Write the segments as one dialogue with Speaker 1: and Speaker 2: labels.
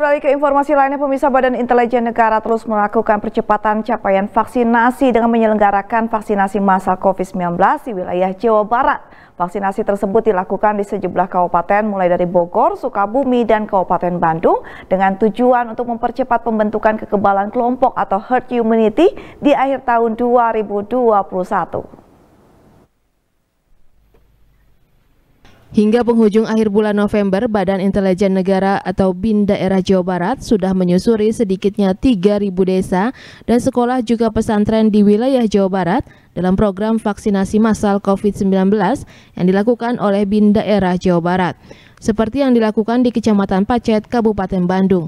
Speaker 1: Beralih ke informasi lainnya, pemirsa Badan Intelijen Negara terus melakukan percepatan capaian vaksinasi dengan menyelenggarakan vaksinasi massal COVID-19 di wilayah Jawa Barat. Vaksinasi tersebut dilakukan di sejumlah kabupaten mulai dari Bogor, Sukabumi, dan Kabupaten Bandung dengan tujuan untuk mempercepat pembentukan kekebalan kelompok atau herd immunity di akhir tahun 2021.
Speaker 2: Hingga penghujung akhir bulan November, Badan Intelijen Negara atau BIN Daerah Jawa Barat sudah menyusuri sedikitnya 3.000 desa dan sekolah juga pesantren di wilayah Jawa Barat dalam program vaksinasi massal COVID-19 yang dilakukan oleh BIN Daerah Jawa Barat, seperti yang dilakukan di Kecamatan Pacet, Kabupaten Bandung.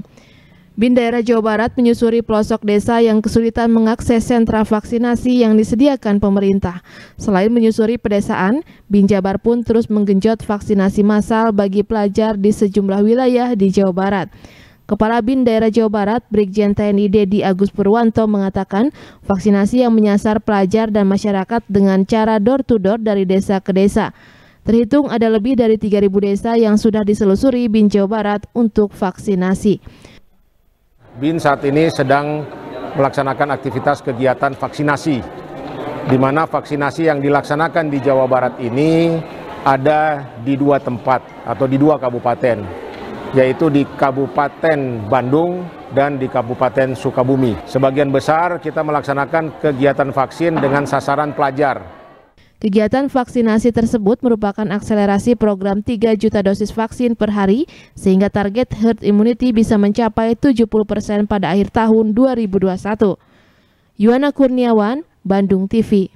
Speaker 2: Bin daerah Jawa Barat menyusuri pelosok desa yang kesulitan mengakses sentra vaksinasi yang disediakan pemerintah. Selain menyusuri pedesaan, Bin Jabar pun terus menggenjot vaksinasi massal bagi pelajar di sejumlah wilayah di Jawa Barat. Kepala Bin Daerah Jawa Barat, Brigjen TNI Dedi Agus Purwanto mengatakan, vaksinasi yang menyasar pelajar dan masyarakat dengan cara door-to-door dari desa ke desa. Terhitung ada lebih dari 3.000 desa yang sudah diselusuri Bin Jawa Barat untuk vaksinasi.
Speaker 3: BIN saat ini sedang melaksanakan aktivitas kegiatan vaksinasi, di mana vaksinasi yang dilaksanakan di Jawa Barat ini ada di dua tempat atau di dua kabupaten, yaitu di Kabupaten Bandung dan di Kabupaten Sukabumi. Sebagian besar kita melaksanakan kegiatan vaksin dengan sasaran pelajar,
Speaker 2: Kegiatan vaksinasi tersebut merupakan akselerasi program 3 juta dosis vaksin per hari sehingga target herd immunity bisa mencapai 70 persen pada akhir tahun 2021. Yuana Kurniawan, Bandung TV.